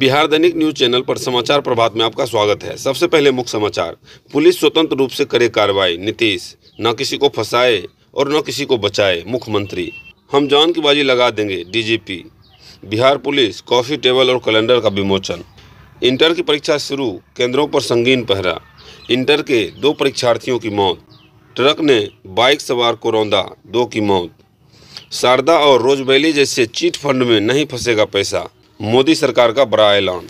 बिहार दैनिक news channel पर समाचार प्रभात में आपका स्वागत है सबसे पहले मुख्य समाचार पुलिस स्वतंत्र रूप से करे कार्रवाई नीतीश न किसी को फंसाए और न किसी को बचाए मुख्यमंत्री हम जान की बाजी लगा देंगे DGP Bihar police coffee table और कैलेंडर का विमोचन इंटर की परीक्षा शुरू केंद्रों पर संगीन पहरा इंटर के दो परीक्षार्थियों की मौत ट्रक ने बाइक सवार को रौंदा दो की मौत शारदा और रोजबैली जैसे चीट फंड में नहीं फंसेगा पैसा मोदी सरकार का बड़ा ऐलान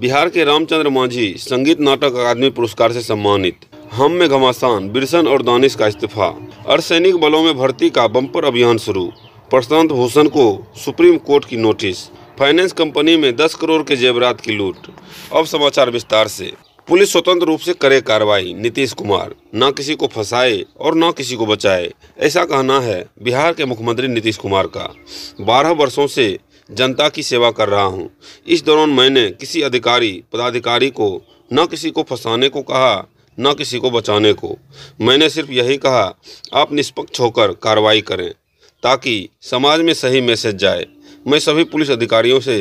बिहार के रामचंद्र मांझी संगीत नाटक अकादमी पुरस्कार से सम्मानित हम में घमासान बिरसन और दानिश का इस्तीफा अर्धसैनिक बलों में भर्ती का बम्पर अभियान शुरू प्रशांत भूषण को सुप्रीम कोर्ट की नोटिस फाइनेंस कंपनी में 10 करोड़ के जेवरात की लूट अब समाचार विस्तार से पुलिस स्वतंत्र रूप से करे कार्रवाई नीतीश कुमार न किसी को फंसाए और न किसी को बचाए ऐसा कहना है बिहार के मुख्यमंत्री नीतीश कुमार का बारह वर्षों से जनता की सेवा कर रहा हूं। इस दौरान मैंने किसी अधिकारी पदाधिकारी को न किसी को फंसाने को कहा न किसी को बचाने को मैंने सिर्फ यही कहा आप निष्पक्ष होकर कार्रवाई करें ताकि समाज में सही मैसेज जाए मैं सभी पुलिस अधिकारियों से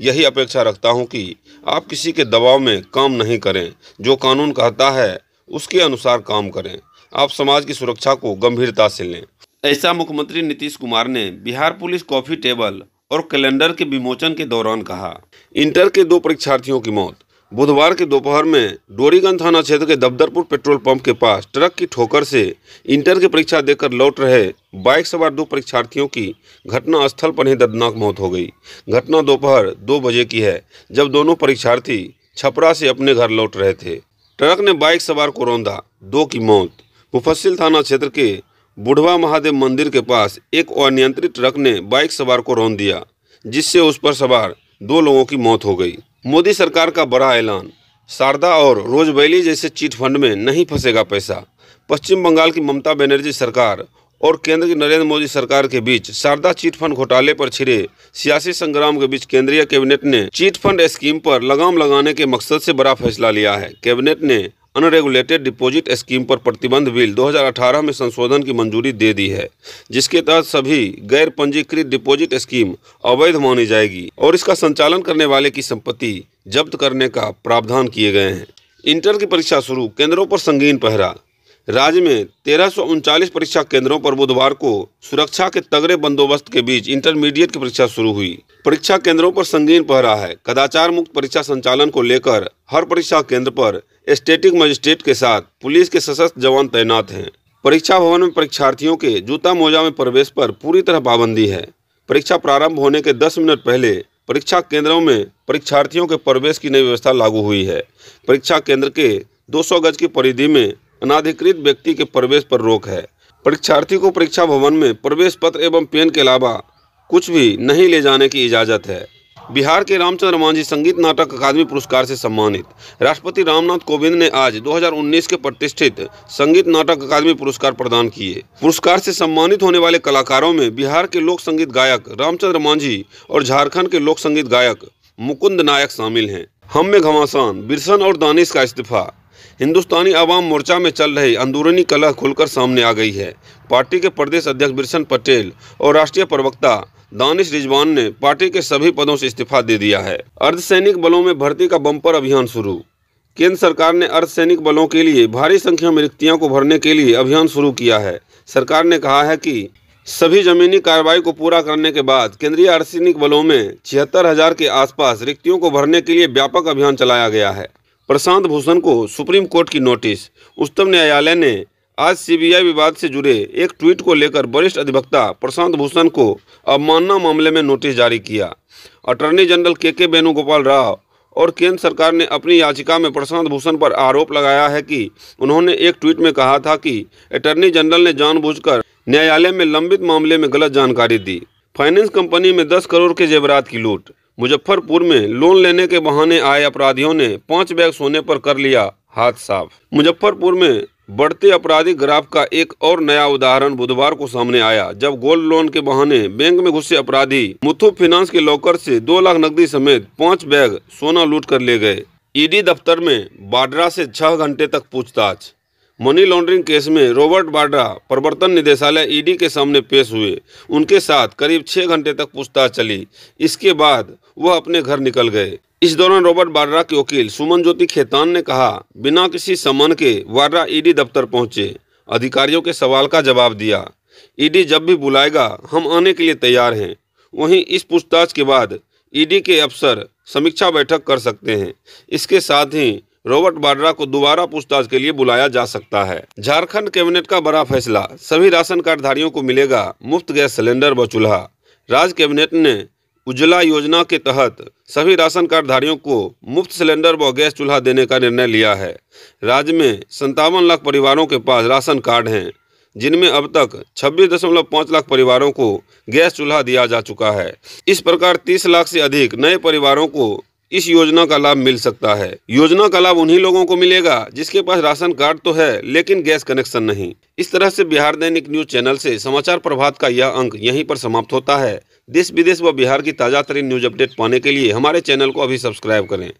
यही अपेक्षा रखता हूं कि आप किसी के दबाव में काम नहीं करें जो कानून कहता है उसके अनुसार काम करें आप समाज की सुरक्षा को गंभीरता से लें ऐसा मुख्यमंत्री नीतीश कुमार ने बिहार पुलिस कॉफी टेबल और कैलेंडर के विमोचन के दौरान कहा इंटर के दो परीक्षार्थियों की मौत बुधवार के दोपहर में डोरीगंज थाना क्षेत्र के दबदरपुर पेट्रोल पंप के पास ट्रक की ठोकर से इंटर की परीक्षा देकर लौट रहे बाइक सवार दो परीक्षार्थियों की घटना स्थल पर ही दर्दनाक मौत हो गई घटना दोपहर दो बजे की है जब दोनों परीक्षार्थी छपरा से अपने घर लौट रहे थे ट्रक ने बाइक सवार को रौंदा दो की मौत मुफस्सिल थाना क्षेत्र के बुढ़वा महादेव मंदिर के पास एक अनियंत्रित ट्रक ने बाइक सवार को रौन दिया जिससे उस पर सवार दो लोगों की मौत हो गई मोदी सरकार का बड़ा ऐलान शारदा और रोजबैली जैसे चीट फंड में नहीं फंसेगा पैसा पश्चिम बंगाल की ममता बनर्जी सरकार और केंद्र की नरेंद्र मोदी सरकार के बीच शारदा चीट फंड घोटाले पर छिड़े सियासी संग्राम के बीच केंद्रीय कैबिनेट ने चीट फंड स्कीम पर लगाम लगाने के मकसद से बड़ा फैसला लिया है कैबिनेट ने अनरेगुलेटेड डिपॉजिट स्कीम पर प्रतिबंध बिल 2018 में संशोधन की मंजूरी दे दी है जिसके तहत सभी गैर पंजीकृत डिपॉजिट स्कीम अवैध मानी जाएगी और इसका संचालन करने वाले की संपत्ति जब्त करने का प्रावधान किए गए हैं इंटर की परीक्षा शुरू केंद्रों पर संगीन पहरा राज्य में तेरह परीक्षा केंद्रों पर बुधवार को सुरक्षा के तगड़े बंदोबस्त के बीच इंटरमीडिएट की परीक्षा शुरू हुई परीक्षा केंद्रों पर संगीन पहरा है कदाचार मुक्त परीक्षा संचालन को लेकर हर परीक्षा केंद्र पर स्टेटिक मजिस्ट्रेट के साथ पुलिस के सशस्त्र जवान तैनात हैं परीक्षा भवन में परीक्षार्थियों के जूता मोजा में प्रवेश पर पूरी तरह पाबंदी है परीक्षा प्रारंभ होने के 10 मिनट पहले परीक्षा केंद्रों में परीक्षार्थियों के प्रवेश की नई व्यवस्था लागू हुई है परीक्षा केंद्र के 200 गज की परिधि में अनाधिकृत व्यक्ति के प्रवेश पर रोक है परीक्षार्थी को परीक्षा भवन में प्रवेश पत्र एवं पेन के अलावा कुछ भी नहीं ले जाने की इजाज़त है बिहार के रामचंद्र मांझी संगीत नाटक अकादमी पुरस्कार से सम्मानित राष्ट्रपति रामनाथ कोविंद ने आज 2019 के प्रतिष्ठित संगीत नाटक अकादमी पुरस्कार प्रदान किए पुरस्कार से सम्मानित होने वाले कलाकारों में बिहार के लोक संगीत गायक रामचंद्र मांझी और झारखंड के लोक संगीत गायक मुकुंद नायक शामिल हैं हम में घमासान बिरसन और दानिश का इस्तीफा हिंदुस्तानी आवाम मोर्चा में चल रही अंदरूनी कलह खुलकर सामने आ गई है पार्टी के प्रदेश अध्यक्ष बिरसन पटेल और राष्ट्रीय प्रवक्ता दानिश रिजवान ने पार्टी के सभी पदों से इस्तीफा दे दिया है अर्धसैनिक बलों में भर्ती का बम्पर अभियान शुरू केंद्र सरकार ने अर्धसैनिक बलों के लिए भारी संख्या में रिक्तियां को भरने के लिए अभियान शुरू किया है सरकार ने कहा है कि सभी जमीनी कार्रवाई को पूरा करने के बाद केंद्रीय अर्धसैनिक बलों में छिहत्तर हजार के आसपास रिक्तियों को भरने के लिए व्यापक अभियान चलाया गया है प्रशांत भूषण को सुप्रीम कोर्ट की नोटिस उच्चतम न्यायालय ने आज सीबीआई विवाद से जुड़े एक ट्वीट को लेकर वरिष्ठ अधिवक्ता प्रशांत भूषण को अवमानना मामले में नोटिस जारी किया अटॉर्नी जनरल के के वेणुगोपाल राव और केंद्र सरकार ने अपनी याचिका में प्रशांत भूषण पर आरोप लगाया है कि उन्होंने एक ट्वीट में कहा था कि अटॉर्नी जनरल ने जानबूझकर न्यायालय में लंबित मामले में गलत जानकारी दी फाइनेंस कंपनी में दस करोड़ के जेवरात की लूट मुजफ्फरपुर में लोन लेने के बहाने आए अपराधियों ने पाँच बैग सोने पर कर लिया हाथ साफ मुजफ्फरपुर में बढ़ते आपराधिक ग्राफ का एक और नया उदाहरण बुधवार को सामने आया जब गोल्ड लोन के बहाने बैंक में घुसे अपराधी मुथु फिनांस के लॉकर से दो लाख नकदी समेत पाँच बैग सोना लूट कर ले गए ईडी दफ्तर में बाड्रा से छह घंटे तक पूछताछ मनी लॉन्ड्रिंग केस में रॉबर्ट बाड्रा प्रवर्तन निदेशालय ईडी के सामने पेश हुए उनके साथ करीब छह घंटे तक पूछताछ चली इसके बाद वह अपने घर निकल गए इस दौरान रॉबर्ट वाड्रा के वकील सुमन ज्योति खेतान ने कहा बिना किसी समन के वाड्रा ईडी दफ्तर पहुंचे अधिकारियों के सवाल का जवाब दिया ईडी जब भी बुलाएगा हम आने के लिए तैयार हैं वहीं इस पूछताछ के बाद ईडी के अफसर समीक्षा बैठक कर सकते हैं इसके साथ ही रॉबर्ट वाड्रा को दोबारा पूछताछ के लिए बुलाया जा सकता है झारखंड कैबिनेट का बड़ा फैसला सभी राशन कार्डधारियों को मिलेगा मुफ्त गैस सिलेंडर व चूल्हा राज्य कैबिनेट ने उज्ज्वला योजना के तहत सभी राशन कार्डधारियों को मुफ्त सिलेंडर व गैस चूल्हा देने का निर्णय लिया है राज्य में संतावन लाख परिवारों के पास राशन कार्ड हैं जिनमें अब तक 26.5 लाख परिवारों को गैस चूल्हा दिया जा चुका है इस प्रकार 30 लाख से अधिक नए परिवारों को इस योजना का लाभ मिल सकता है योजना का लाभ उन्हीं लोगों को मिलेगा जिसके पास राशन कार्ड तो है लेकिन गैस कनेक्शन नहीं इस तरह से बिहार दैनिक न्यूज चैनल से समाचार प्रभात का यह अंक यहीं पर समाप्त होता है देश विदेश व बिहार की ताज़ा तरीन न्यूज़ अपडेट पाने के लिए हमारे चैनल को अभी सब्सक्राइब करें